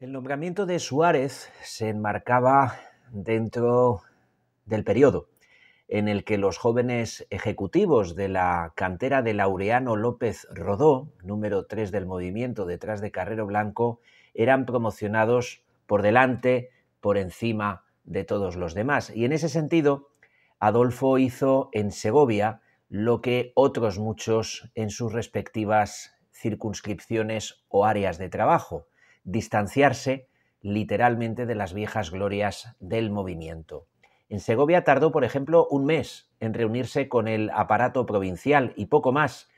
El nombramiento de Suárez se enmarcaba dentro del periodo en el que los jóvenes ejecutivos de la cantera de Laureano López Rodó, número 3 del movimiento detrás de Carrero Blanco, eran promocionados por delante, por encima de todos los demás. Y en ese sentido, Adolfo hizo en Segovia lo que otros muchos en sus respectivas circunscripciones o áreas de trabajo, distanciarse literalmente de las viejas glorias del movimiento. En Segovia tardó, por ejemplo, un mes en reunirse con el aparato provincial y poco más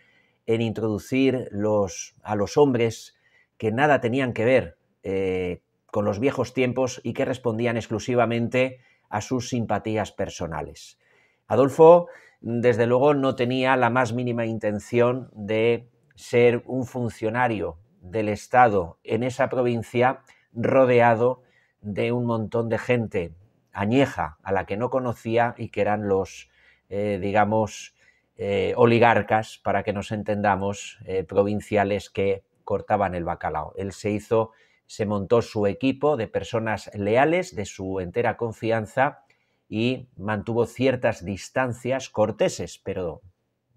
en introducir los, a los hombres que nada tenían que ver eh, con los viejos tiempos y que respondían exclusivamente a sus simpatías personales. Adolfo, desde luego, no tenía la más mínima intención de ser un funcionario del Estado en esa provincia rodeado de un montón de gente añeja a la que no conocía y que eran los, eh, digamos, eh, oligarcas, para que nos entendamos, eh, provinciales que cortaban el bacalao. Él se hizo, se montó su equipo de personas leales, de su entera confianza y mantuvo ciertas distancias corteses, pero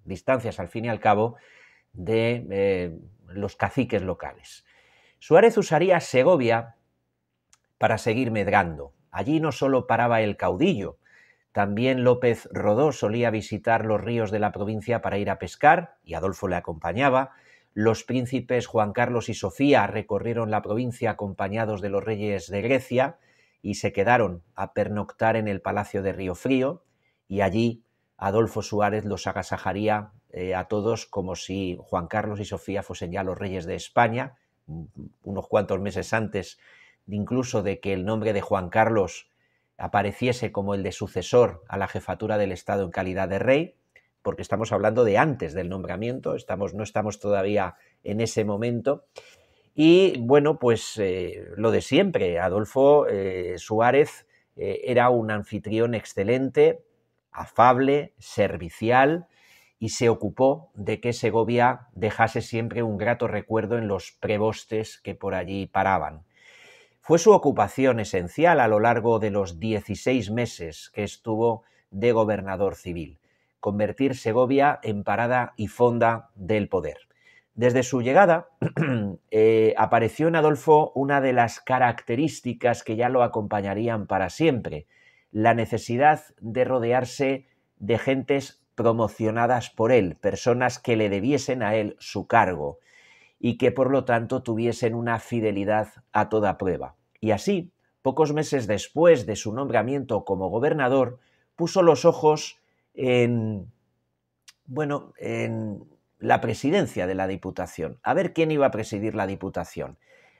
distancias al fin y al cabo de los caciques locales. Suárez usaría Segovia para seguir medrando. Allí no solo paraba el caudillo, también López Rodó solía visitar los ríos de la provincia para ir a pescar, y Adolfo le acompañaba. Los príncipes Juan Carlos y Sofía recorrieron la provincia acompañados de los reyes de Grecia y se quedaron a pernoctar en el palacio de Río Frío, y allí Adolfo Suárez los agasajaría eh, a todos como si Juan Carlos y Sofía fuesen ya los reyes de España, unos cuantos meses antes incluso de que el nombre de Juan Carlos apareciese como el de sucesor a la jefatura del Estado en calidad de rey, porque estamos hablando de antes del nombramiento, estamos, no estamos todavía en ese momento. Y bueno, pues eh, lo de siempre, Adolfo eh, Suárez era un anfitrión excelente, afable, servicial, y se ocupó de que Segovia dejase siempre un grato recuerdo en los prebostes que por allí paraban. Fue su ocupación esencial a lo largo de los 16 meses que estuvo de gobernador civil, convertir Segovia en parada y fonda del poder. Desde su llegada eh, apareció en Adolfo una de las características que ya lo acompañarían para siempre, la necesidad de rodearse de gentes promocionadas por él, personas que le debiesen a él su cargo y que por lo tanto tuviesen una fidelidad a toda prueba. Y así, pocos meses después de su nombramiento como gobernador, puso los ojos en, bueno, en la presidencia de la Diputación, a ver quién iba a presidir la Diputación.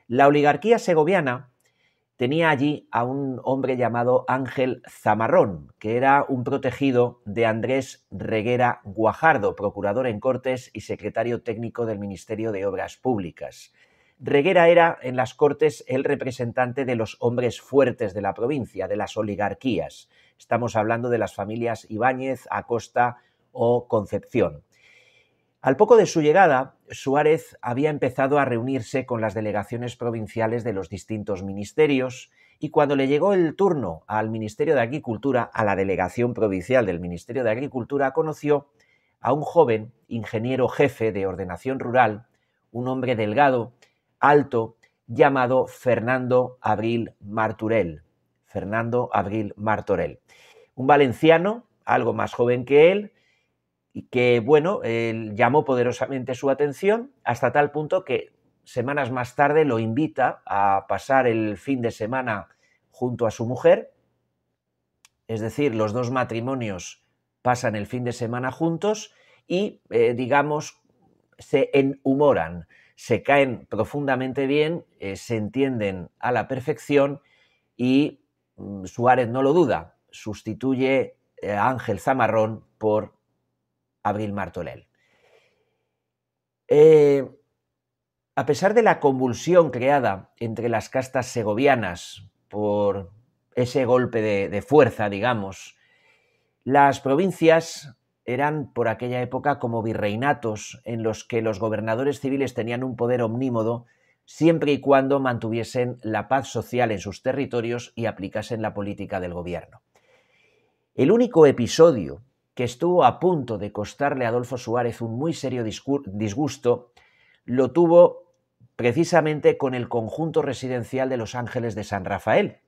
La oligarquía segoviana tenía allí a un hombre llamado Ángel Zamarrón, que era un protegido de Andrés Reguera Guajardo, procurador en Cortes y secretario técnico del Ministerio de Obras Públicas. Reguera era en las Cortes el representante de los hombres fuertes de la provincia, de las oligarquías. Estamos hablando de las familias Ibáñez, Acosta o Concepción. Al poco de su llegada, Suárez había empezado a reunirse con las delegaciones provinciales de los distintos ministerios y cuando le llegó el turno al Ministerio de Agricultura, a la delegación provincial del Ministerio de Agricultura, conoció a un joven ingeniero jefe de ordenación rural, un hombre delgado, alto, llamado Fernando Abril Marturel. Fernando Abril Martorell, un valenciano, algo más joven que él, y que, bueno, él llamó poderosamente su atención hasta tal punto que semanas más tarde lo invita a pasar el fin de semana junto a su mujer, es decir, los dos matrimonios pasan el fin de semana juntos y, eh, digamos, se enhumoran, se caen profundamente bien, eh, se entienden a la perfección y mm, Suárez no lo duda, sustituye eh, a Ángel Zamarrón por Abril Martolel. Eh, a pesar de la convulsión creada entre las castas segovianas por ese golpe de fuerza, digamos, las provincias eran por aquella época como virreinatos en los que los gobernadores civiles tenían un poder omnímodo siempre y cuando mantuviesen la paz social en sus territorios y aplicasen la política del gobierno. El único episodio que estuvo a punto de costarle a Adolfo Suárez un muy serio disgusto, lo tuvo precisamente con el conjunto residencial de Los Ángeles de San Rafael,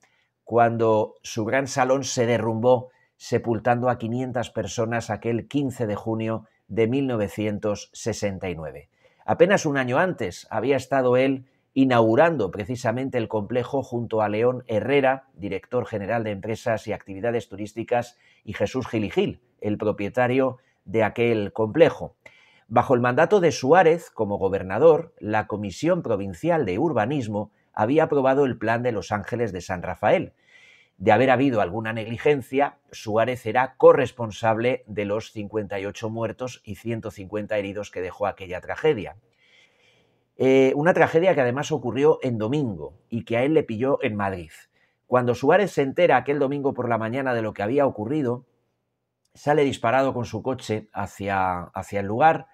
cuando su gran salón se derrumbó, sepultando a 500 personas aquel 15 de junio de 1969. Apenas un año antes había estado él inaugurando precisamente el complejo junto a León Herrera, director general de Empresas y Actividades Turísticas, y Jesús Giligil, el propietario de aquel complejo. Bajo el mandato de Suárez como gobernador, la Comisión Provincial de Urbanismo había aprobado el plan de Los Ángeles de San Rafael. De haber habido alguna negligencia, Suárez era corresponsable de los 58 muertos y 150 heridos que dejó aquella tragedia. Eh, una tragedia que además ocurrió en domingo y que a él le pilló en Madrid. Cuando Suárez se entera aquel domingo por la mañana de lo que había ocurrido, sale disparado con su coche hacia, hacia el lugar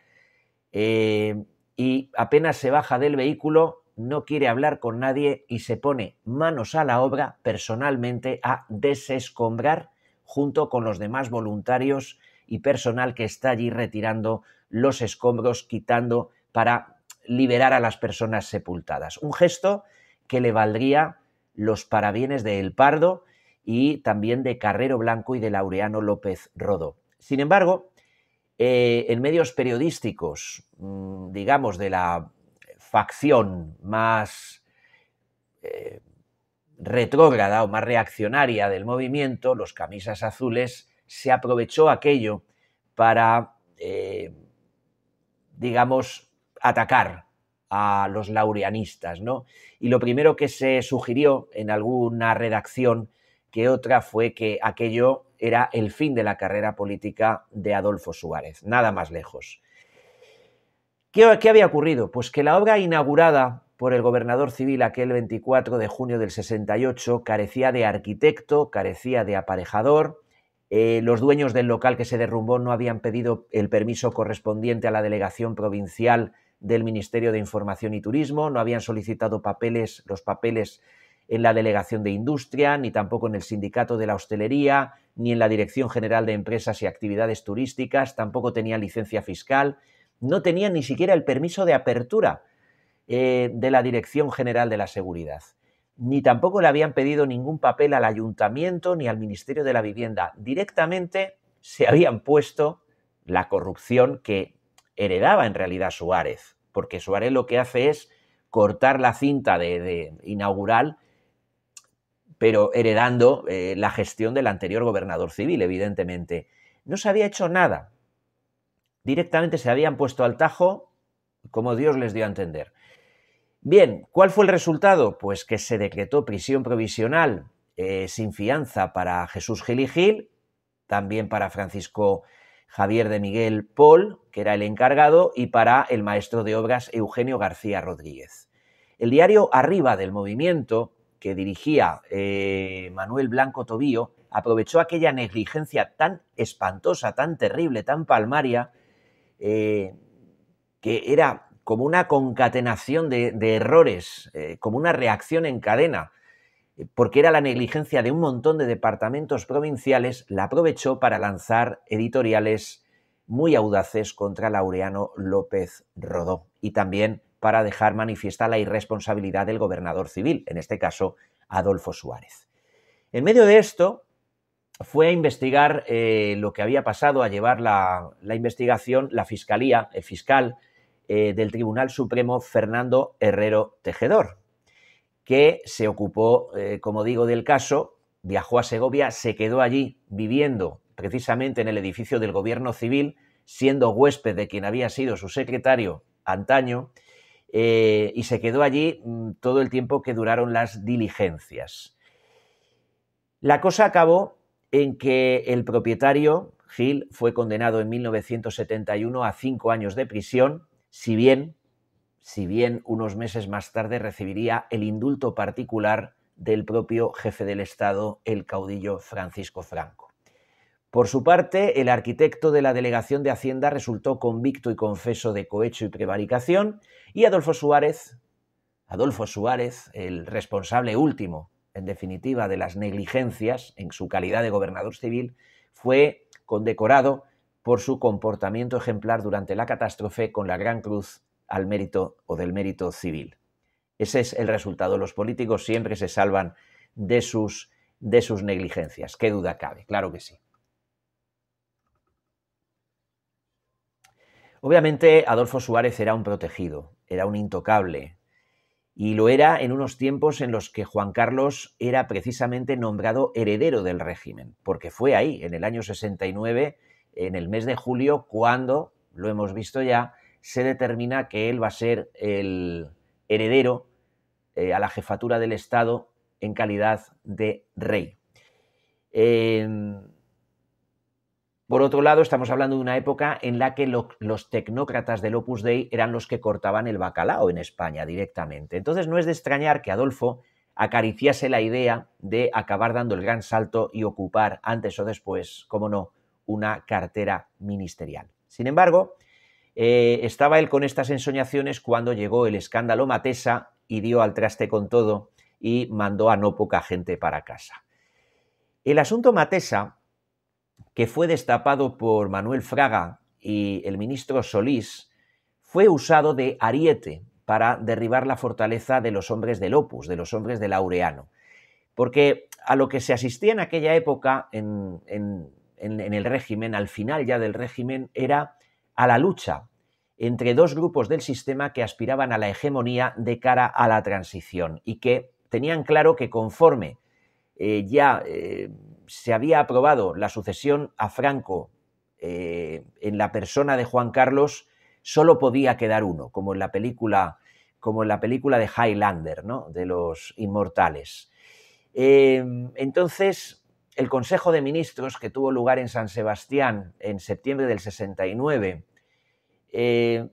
eh, y apenas se baja del vehículo, no quiere hablar con nadie y se pone manos a la obra personalmente a desescombrar junto con los demás voluntarios y personal que está allí retirando los escombros, quitando para liberar a las personas sepultadas. Un gesto que le valdría los parabienes de El Pardo y también de Carrero Blanco y de Laureano López Rodó. Sin embargo, eh, en medios periodísticos, mm, digamos, de la facción más eh, retrógrada o más reaccionaria del movimiento, los camisas azules, se aprovechó aquello para, eh, digamos, atacar a los laureanistas, Y lo primero que se sugirió en alguna redacción que otra fue que aquello era el fin de la carrera política de Adolfo Suárez, nada más lejos. ¿Qué, había ocurrido? Pues que la obra inaugurada por el gobernador civil aquel 24 de junio del 68 carecía de arquitecto, carecía de aparejador, eh, los dueños del local que se derrumbó no habían pedido el permiso correspondiente a la delegación provincial del Ministerio de Información y Turismo, no habían solicitado papeles, los papeles en la Delegación de Industria, ni tampoco en el Sindicato de la Hostelería, ni en la Dirección General de Empresas y Actividades Turísticas, tampoco tenía licencia fiscal, no tenía ni siquiera el permiso de apertura eh, de la Dirección General de la Seguridad, ni tampoco le habían pedido ningún papel al ayuntamiento ni al Ministerio de la Vivienda. Directamente se habían puesto la corrupción que heredaba en realidad Suárez, porque Suárez lo que hace es cortar la cinta de, de inaugural pero heredando eh, la gestión del anterior gobernador civil, evidentemente. No se había hecho nada. Directamente se habían puesto al tajo como Dios les dio a entender. Bien, ¿cuál fue el resultado? Pues que se decretó prisión provisional eh, sin fianza para Jesús Gil y Gil, también para Francisco Javier de Miguel Paul, que era el encargado, y para el maestro de obras Eugenio García Rodríguez. El diario Arriba del Movimiento que dirigía eh, Manuel Blanco Tobío, aprovechó aquella negligencia tan espantosa, tan terrible, tan palmaria, eh, que era como una concatenación de, errores, eh, como una reacción en cadena, porque era la negligencia de un montón de departamentos provinciales, la aprovechó para lanzar editoriales muy audaces contra Laureano López Rodó y también para dejar manifiesta la irresponsabilidad del gobernador civil, en este caso Adolfo Suárez. En medio de esto, fue a investigar eh, lo que había pasado, a llevar la, investigación la fiscalía, el fiscal eh, del Tribunal Supremo Fernando Herrero Tejedor, que se ocupó, eh, como digo, del caso, viajó a Segovia, se quedó allí viviendo precisamente en el edificio del Gobierno Civil, siendo huésped de quien había sido su secretario antaño, eh, y se quedó allí mm, todo el tiempo que duraron las diligencias. La cosa acabó en que el propietario, Gil, fue condenado en 1971 a cinco años de prisión, si bien, si bien unos meses más tarde recibiría el indulto particular del propio jefe del Estado, el caudillo Francisco Franco. Por su parte, el arquitecto de la Delegación de Hacienda resultó convicto y confeso de cohecho y prevaricación, y Adolfo Suárez, Adolfo Suárez, el responsable último, en definitiva, de las negligencias en su calidad de gobernador civil, fue condecorado por su comportamiento ejemplar durante la catástrofe con la Gran Cruz al mérito o del mérito civil. Ese es el resultado. Los políticos siempre se salvan de sus, de sus negligencias. ¿Qué duda cabe? Claro que sí. Obviamente Adolfo Suárez era un protegido, era un intocable, y lo era en unos tiempos en los que Juan Carlos era precisamente nombrado heredero del régimen, porque fue ahí, en el año 69, en el mes de julio, cuando, lo hemos visto ya, se determina que él va a ser el heredero eh, a la jefatura del Estado en calidad de rey. En... Por otro lado, estamos hablando de una época en la que los tecnócratas del Opus Dei eran los que cortaban el bacalao en España directamente. Entonces no es de extrañar que Adolfo acariciase la idea de acabar dando el gran salto y ocupar antes o después, como no, una cartera ministerial. Sin embargo, eh, estaba él con estas ensoñaciones cuando llegó el escándalo Matesa y dio al traste con todo y mandó a no poca gente para casa. El asunto Matesa que fue destapado por Manuel Fraga y el ministro Solís, fue usado de ariete para derribar la fortaleza de los hombres del Opus, de los hombres de Laureano. Porque a lo que se asistía en aquella época en, el régimen, al final ya del régimen, era a la lucha entre dos grupos del sistema que aspiraban a la hegemonía de cara a la transición y que tenían claro que conforme eh, ya eh, se había aprobado la sucesión a Franco eh, en la persona de Juan Carlos, solo podía quedar uno, como en la película, como en la película de Highlander, ¿no? de los inmortales. Eh, entonces, el Consejo de Ministros, que tuvo lugar en San Sebastián en septiembre del 69, eh,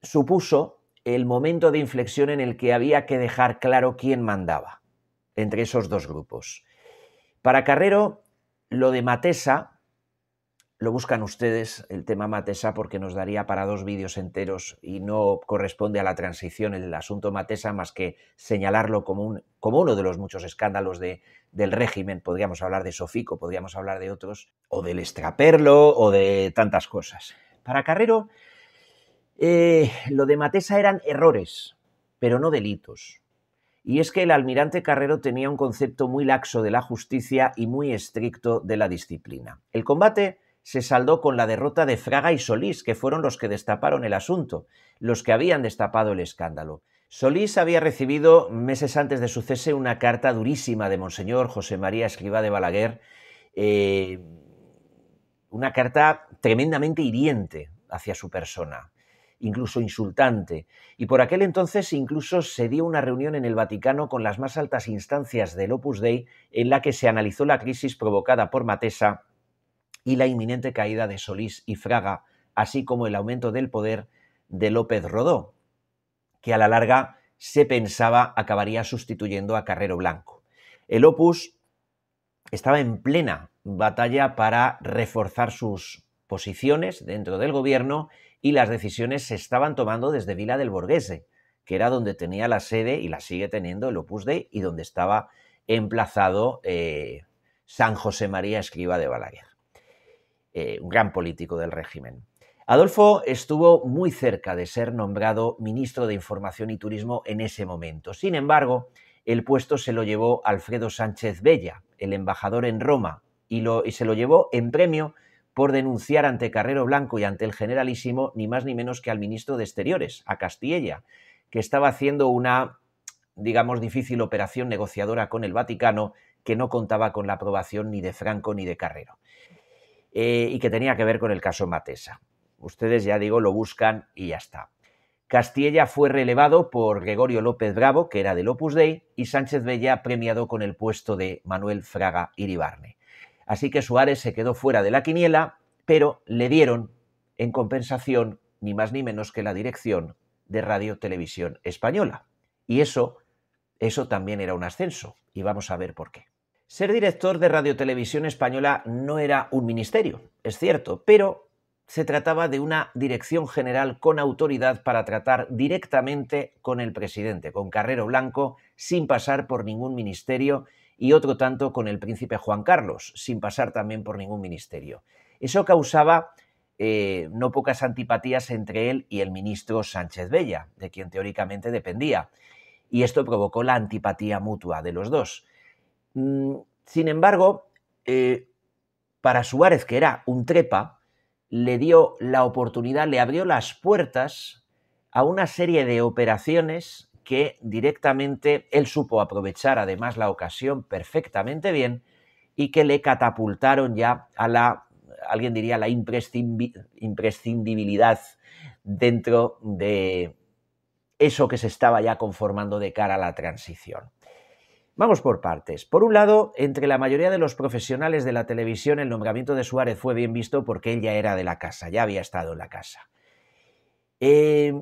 supuso el momento de inflexión en el que había que dejar claro quién mandaba entre esos dos grupos. Para Carrero, lo de Matesa, lo buscan ustedes, el tema Matesa, porque nos daría para dos vídeos enteros y no corresponde a la transición el asunto Matesa más que señalarlo como, uno de los muchos escándalos del régimen. Podríamos hablar de Sofico, podríamos hablar de otros, o del Estraperlo, o de tantas cosas. Para Carrero, eh, lo de Matesa eran errores, pero no delitos y es que el almirante Carrero tenía un concepto muy laxo de la justicia y muy estricto de la disciplina. El combate se saldó con la derrota de Fraga y Solís, que fueron los que destaparon el asunto, los que habían destapado el escándalo. Solís había recibido, meses antes de su cese, una carta durísima de Monseñor José María Escriba de Balaguer, eh, una carta tremendamente hiriente hacia su persona incluso insultante. Y por aquel entonces incluso se dio una reunión en el Vaticano con las más altas instancias del Opus Dei en la que se analizó la crisis provocada por Matesa y la inminente caída de Solís y Fraga, así como el aumento del poder de López Rodó, que a la larga se pensaba acabaría sustituyendo a Carrero Blanco. El Opus estaba en plena batalla para reforzar sus posiciones dentro del gobierno y las decisiones se estaban tomando desde Vila del Borghese, que era donde tenía la sede y la sigue teniendo el Opus Dei y donde estaba emplazado eh, San José María Escriba de Balaguer, eh, un gran político del régimen. Adolfo estuvo muy cerca de ser nombrado ministro de Información y Turismo en ese momento. Sin embargo, el puesto se lo llevó Alfredo Sánchez Bella, el embajador en Roma, y, lo, y se lo llevó en premio por denunciar ante Carrero Blanco y ante el generalísimo ni más ni menos que al ministro de Exteriores, a Castilla, que estaba haciendo una, digamos, difícil operación negociadora con el Vaticano que no contaba con la aprobación ni de Franco ni de Carrero eh, y que tenía que ver con el caso Matesa. Ustedes ya digo, lo buscan y ya está. Castilla fue relevado por Gregorio López Bravo, que era del Opus Dei, y Sánchez Bella premiado con el puesto de Manuel Fraga Iribarne. Así que Suárez se quedó fuera de la quiniela, pero le dieron en compensación ni más ni menos que la dirección de Radio Televisión Española. Y eso, eso también era un ascenso, y vamos a ver por qué. Ser director de Radio Televisión Española no era un ministerio, es cierto, pero se trataba de una dirección general con autoridad para tratar directamente con el presidente, con Carrero Blanco, sin pasar por ningún ministerio y otro tanto con el príncipe Juan Carlos, sin pasar también por ningún ministerio. Eso causaba eh, no pocas antipatías entre él y el ministro Sánchez Bella, de quien teóricamente dependía, y esto provocó la antipatía mutua de los dos. Mm, sin embargo, eh, para Suárez, que era un trepa, le dio la oportunidad, le abrió las puertas a una serie de operaciones que directamente él supo aprovechar además la ocasión perfectamente bien y que le catapultaron ya a la, alguien diría, la imprescindibilidad dentro de eso que se estaba ya conformando de cara a la transición. Vamos por partes. Por un lado, entre la mayoría de los profesionales de la televisión, el nombramiento de Suárez fue bien visto porque él ya era de la casa, ya había estado en la casa. Eh,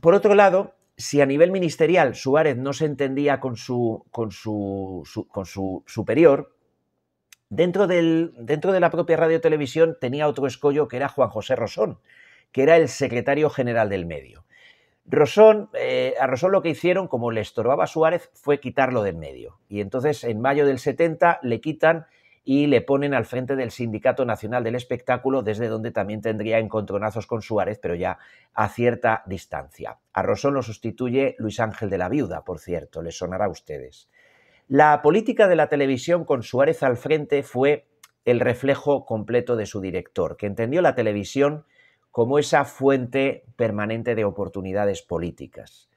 por otro lado, si a nivel ministerial Suárez no se entendía con su, con su, con su superior, dentro, del, dentro de la propia radio televisión tenía otro escollo que era Juan José Rosón, que era el secretario general del medio. Rosón, eh, a Rosón lo que hicieron, como le estorbaba a Suárez, fue quitarlo del medio. Y entonces, en mayo del 70, le quitan y le ponen al frente del Sindicato Nacional del Espectáculo, desde donde también tendría encontronazos con Suárez, pero ya a cierta distancia. A Rosón lo sustituye Luis Ángel de la Viuda, por cierto, le sonará a ustedes. La política de la televisión con Suárez al frente fue el reflejo completo de su director, que entendió la televisión como esa fuente permanente de oportunidades políticas.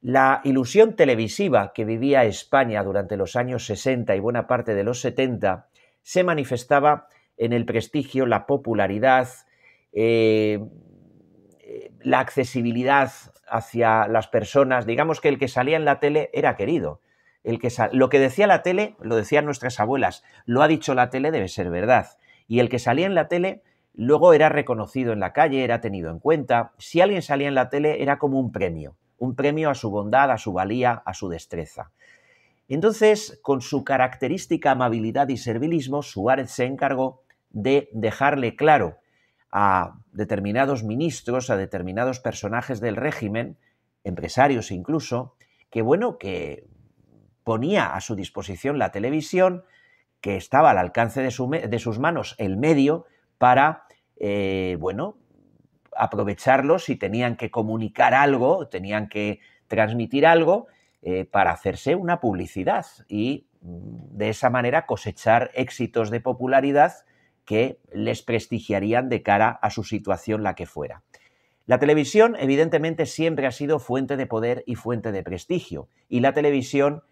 La ilusión televisiva que vivía España durante los años 60 y buena parte de los 70 se manifestaba en el prestigio, la popularidad, eh, eh, la accesibilidad hacia las personas. Digamos que el que salía en la tele era querido. Lo que decía la tele, lo decían nuestras abuelas, lo ha dicho la tele debe ser verdad. Y el que salía en la tele luego era reconocido en la calle, era tenido en cuenta. Si alguien salía en la tele era como un premio, un premio a su bondad, a su valía, a su destreza. Entonces, con su característica amabilidad y servilismo, Suárez se encargó de dejarle claro a determinados ministros, a determinados personajes del régimen, empresarios incluso, que bueno, que ponía a su disposición la televisión, que estaba al alcance de, sus manos el medio para, eh, bueno, aprovecharlo si tenían que comunicar algo, tenían que transmitir algo, eh, para hacerse una publicidad y mm, de esa manera cosechar éxitos de popularidad que les prestigiarían de cara a su situación la que fuera. La televisión, evidentemente, siempre ha sido fuente de poder y fuente de prestigio, y la televisión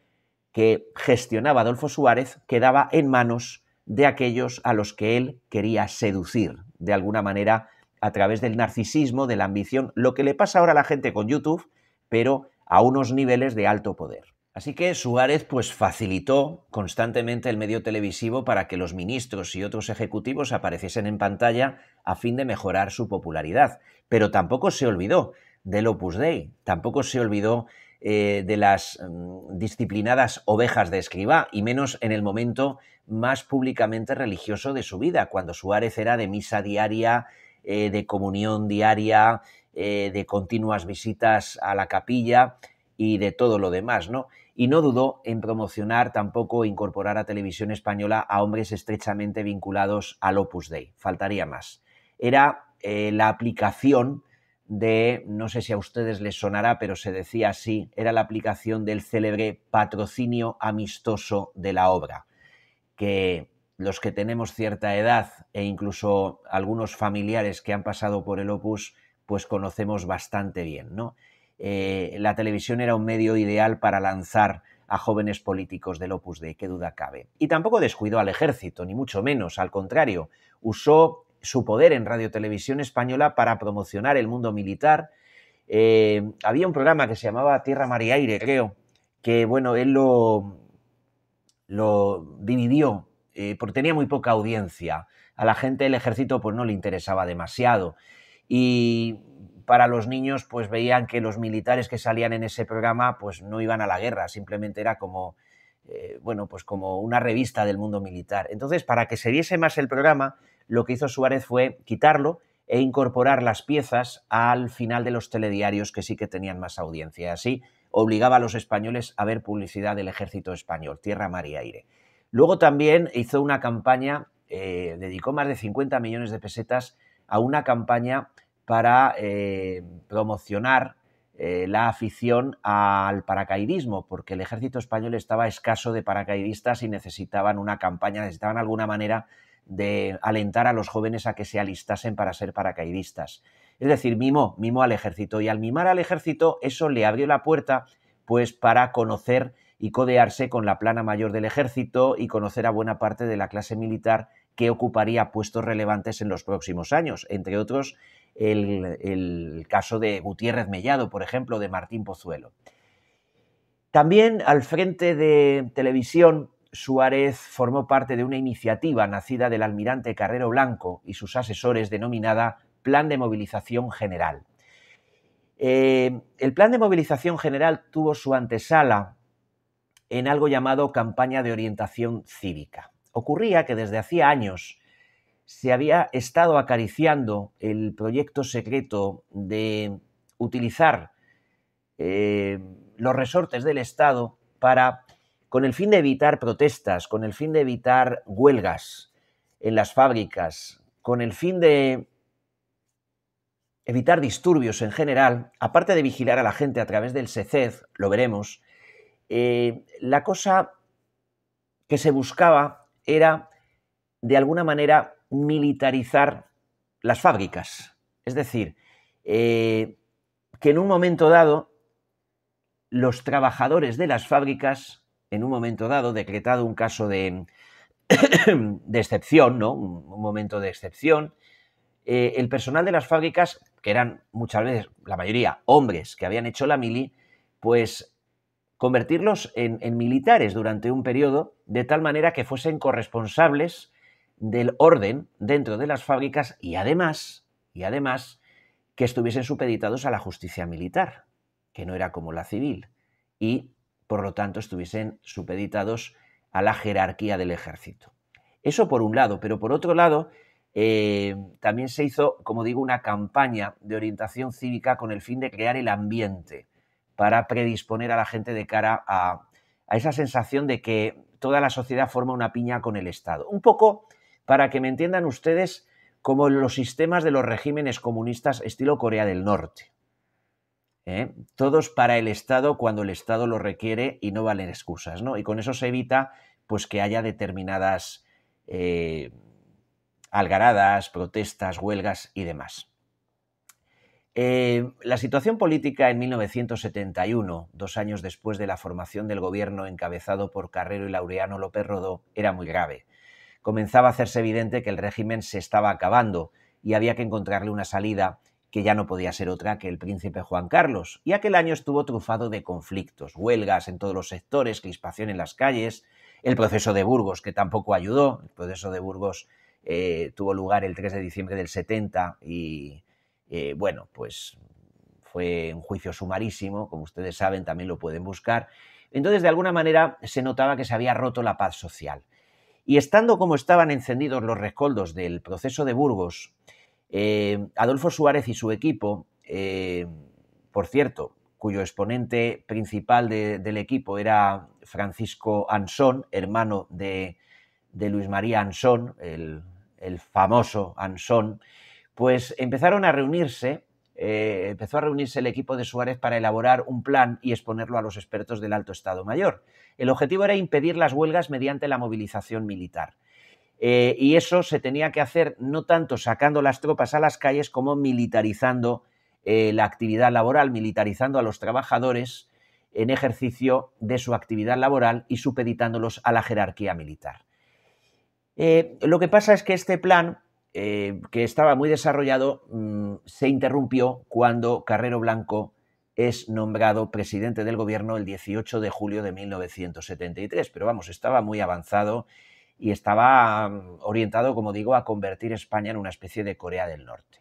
que gestionaba Adolfo Suárez quedaba en manos de aquellos a los que él quería seducir, de alguna manera, a través del narcisismo, de la ambición, lo que le pasa ahora a la gente con YouTube, pero a unos niveles de alto poder. Así que Suárez pues facilitó constantemente el medio televisivo para que los ministros y otros ejecutivos apareciesen en pantalla a fin de mejorar su popularidad. Pero tampoco se olvidó del Opus Dei, tampoco se olvidó eh, de las mm, disciplinadas ovejas de escriba, y menos en el momento más públicamente religioso de su vida, cuando Suárez era de misa diaria, eh, de comunión diaria, eh, de continuas visitas a la capilla y de todo lo demás, ¿no? Y no dudó en promocionar tampoco incorporar a televisión española a hombres estrechamente vinculados al Opus Dei, faltaría más. Era eh, la aplicación de, no sé si a ustedes les sonará, pero se decía así, era la aplicación del célebre patrocinio amistoso de la obra, que los que tenemos cierta edad e incluso algunos familiares que han pasado por el opus pues conocemos bastante bien. ¿no? Eh, la televisión era un medio ideal para lanzar a jóvenes políticos del Opus Dei, qué duda cabe. Y tampoco descuidó al ejército, ni mucho menos, al contrario, usó su poder en Radio Televisión Española para promocionar el mundo militar. Eh, había un programa que se llamaba Tierra, Mar y Aire, creo, que bueno, él lo, lo dividió eh, porque tenía muy poca audiencia. A la gente del ejército pues no le interesaba demasiado y para los niños pues veían que los militares que salían en ese programa pues no iban a la guerra, simplemente era como eh, bueno, pues como una revista del mundo militar. Entonces, para que se viese más el programa, lo que hizo Suárez fue quitarlo e incorporar las piezas al final de los telediarios que sí que tenían más audiencia. Así obligaba a los españoles a ver publicidad del ejército español, tierra, mar y aire. Luego también hizo una campaña, eh, dedicó más de 50 millones de pesetas a una campaña para eh, promocionar eh, la afición al paracaidismo, porque el ejército español estaba escaso de paracaidistas y necesitaban una campaña, necesitaban alguna manera de alentar a los jóvenes a que se alistasen para ser paracaidistas. Es decir, mimó, mimó al ejército y al mimar al ejército eso le abrió la puerta pues para conocer y codearse con la plana mayor del ejército y conocer a buena parte de la clase militar que ocuparía puestos relevantes en los próximos años, entre otros el, caso de Gutiérrez Mellado, por ejemplo, de Martín Pozuelo. También al frente de televisión, Suárez formó parte de una iniciativa nacida del almirante Carrero Blanco y sus asesores denominada Plan de Movilización General. Eh, el Plan de Movilización General tuvo su antesala en algo llamado Campaña de Orientación Cívica. Ocurría que desde hacía años se había estado acariciando el proyecto secreto de utilizar eh, los resortes del Estado para, con el fin de evitar protestas, con el fin de evitar huelgas en las fábricas, con el fin de evitar disturbios en general, aparte de vigilar a la gente a través del SECED, lo veremos, eh, la cosa que se buscaba era, de alguna manera, militarizar las fábricas. Es decir, eh, que en un momento dado, los trabajadores de las fábricas, en un momento dado, decretado un caso de, excepción, ¿no? Un, momento de excepción, eh, el personal de las fábricas, que eran muchas veces, la mayoría, hombres que habían hecho la mili, pues convertirlos en, militares durante un periodo, de tal manera que fuesen corresponsables del orden dentro de las fábricas y además, y además, que estuviesen supeditados a la justicia militar, que no era como la civil, y por lo tanto estuviesen supeditados a la jerarquía del ejército. Eso por un lado, pero por otro lado, eh, también se hizo, como digo, una campaña de orientación cívica con el fin de crear el ambiente para predisponer a la gente de cara a, esa sensación de que toda la sociedad forma una piña con el Estado. Un poco para que me entiendan ustedes como los sistemas de los regímenes comunistas estilo Corea del Norte. ¿eh? Todos para el Estado cuando el Estado lo requiere y no valen excusas, ¿no? Y con eso se evita pues que haya determinadas eh, algaradas, protestas, huelgas y demás. Eh, la situación política en 1971, dos años después de la formación del gobierno encabezado por Carrero y Laureano López Rodó, era muy grave. Comenzaba a hacerse evidente que el régimen se estaba acabando y había que encontrarle una salida que ya no podía ser otra que el príncipe Juan Carlos, y aquel año estuvo trufado de conflictos, huelgas en todos los sectores, crispación en las calles, el proceso de Burgos, que tampoco ayudó, el proceso de Burgos eh, tuvo lugar el 3 de diciembre del 70 y eh, bueno, pues fue un juicio sumarísimo, como ustedes saben, también lo pueden buscar. Entonces, de alguna manera, se notaba que se había roto la paz social. Y estando como estaban encendidos los rescoldos del proceso de Burgos, eh, Adolfo Suárez y su equipo, eh, por cierto, cuyo exponente principal del equipo era Francisco Ansón, hermano de, Luis María Ansón, el, el famoso Ansón, pues empezaron a reunirse, eh, empezó a reunirse el equipo de Suárez para elaborar un plan y exponerlo a los expertos del Alto Estado Mayor. El objetivo era impedir las huelgas mediante la movilización militar. Eh, y eso se tenía que hacer no tanto sacando las tropas a las calles como militarizando eh, la actividad laboral, militarizando a los trabajadores en ejercicio de su actividad laboral y supeditándolos a la jerarquía militar. lo que pasa es que este plan eh, que estaba muy desarrollado, mm, se interrumpió cuando Carrero Blanco es nombrado presidente del gobierno el 18 de julio de 1973. Pero vamos, estaba muy avanzado y estaba mm, orientado, como digo, a convertir España en una especie de Corea del Norte.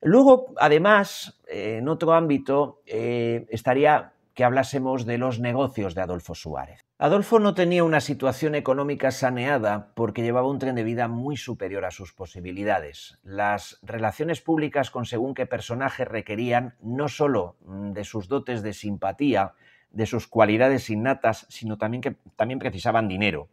Luego, además, eh, en otro ámbito, eh, estaría que hablásemos de los negocios de Adolfo Suárez. Adolfo no tenía una situación económica saneada porque llevaba un tren de vida muy superior a sus posibilidades. Las relaciones públicas con según qué personaje requerían no sólo mm, de sus dotes de simpatía, de sus cualidades innatas, sino también que también precisaban dinero,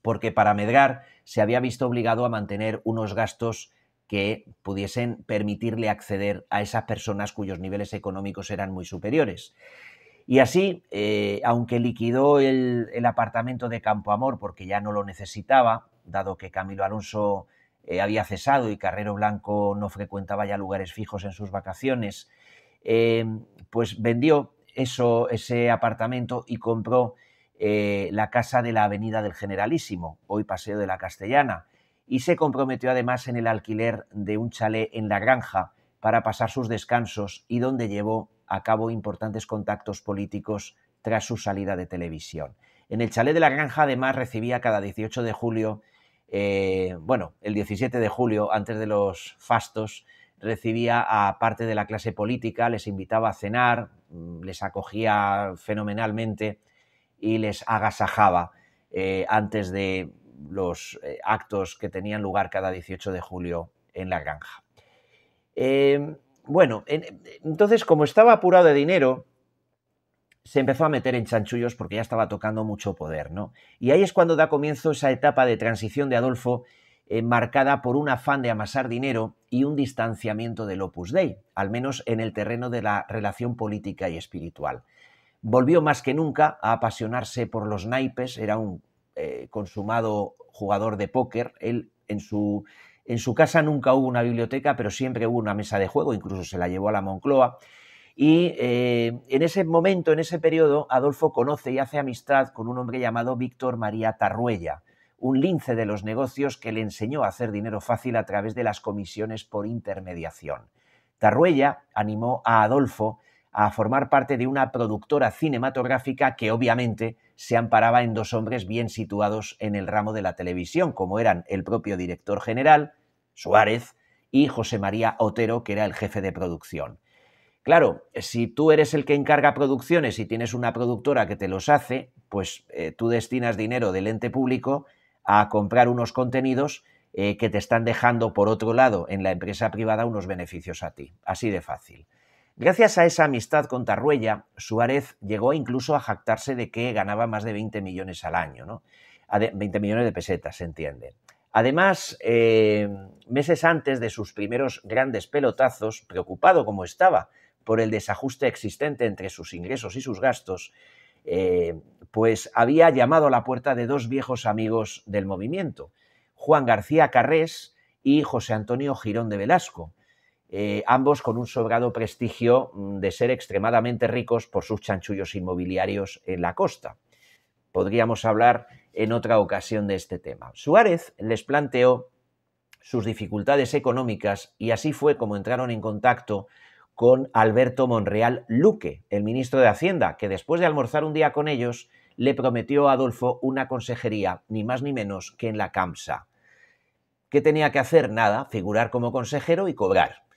porque para medrar se había visto obligado a mantener unos gastos que pudiesen permitirle acceder a esas personas cuyos niveles económicos eran muy superiores. Y así, eh, aunque liquidó el, apartamento de Campo Amor porque ya no lo necesitaba, dado que Camilo Alonso eh, había cesado y Carrero Blanco no frecuentaba ya lugares fijos en sus vacaciones, eh, pues vendió eso, ese apartamento y compró la casa de la Avenida del Generalísimo, hoy Paseo de la Castellana, y se comprometió además en el alquiler de un chalet en la granja para pasar sus descansos y donde llevó a cabo importantes contactos políticos tras su salida de televisión. En el chalet de la granja además recibía cada 18 de julio, eh, bueno, el 17 de julio, antes de los fastos, recibía a parte de la clase política, les invitaba a cenar, mm, les acogía fenomenalmente y les agasajaba eh, antes de los eh, actos que tenían lugar cada 18 de julio en la granja. Em, bueno, eh, entonces como estaba apurado de dinero, se empezó a meter en chanchullos porque ya estaba tocando mucho poder, ¿no? Y ahí es cuando da comienzo esa etapa de transición de Adolfo eh, marcada por un afán de amasar dinero y un distanciamiento del Opus Dei, al menos en el terreno de la relación política y espiritual. Volvió más que nunca a apasionarse por los naipes, era un eh, consumado jugador de póker. Él en su, casa nunca hubo una biblioteca, pero siempre hubo una mesa de juego, incluso se la llevó a la Moncloa. Y eh, en ese momento, en ese periodo, Adolfo conoce y hace amistad con un hombre llamado Víctor María Tarruella, un lince de los negocios que le enseñó a hacer dinero fácil a través de las comisiones por intermediación. Tarruella animó a Adolfo a formar parte de una productora cinematográfica que obviamente se amparaba en dos hombres bien situados en el ramo de la televisión, como eran el propio director general, Suárez, y José María Otero, que era el jefe de producción. Claro, si tú eres el que encarga producciones y tienes una productora que te los hace, pues eh, tú destinas dinero del ente público a comprar unos contenidos eh, que te están dejando, por otro lado, en la empresa privada unos beneficios a ti. Así de fácil. Gracias a esa amistad con Tarruella, Suárez llegó incluso a jactarse de que ganaba más de 20 millones al año, ¿no? 20 millones de pesetas, se entiende. Además, eh, meses antes de sus primeros grandes pelotazos, preocupado como estaba por el desajuste existente entre sus ingresos y sus gastos, eh, pues había llamado a la puerta de dos viejos amigos del movimiento, Juan García Carrés y José Antonio Girón de Velasco, eh, ambos con un sobrado prestigio mm, de ser extremadamente ricos por sus chanchullos inmobiliarios en la costa. Podríamos hablar en otra ocasión de este tema. Suárez les planteó sus dificultades económicas y así fue como entraron en contacto con Alberto Monreal Luque, el ministro de Hacienda, que después de almorzar un día con ellos le prometió a Adolfo una consejería, ni más ni menos que en la CAMSA. ¿Qué tenía que hacer? Nada, figurar como consejero y cobrar.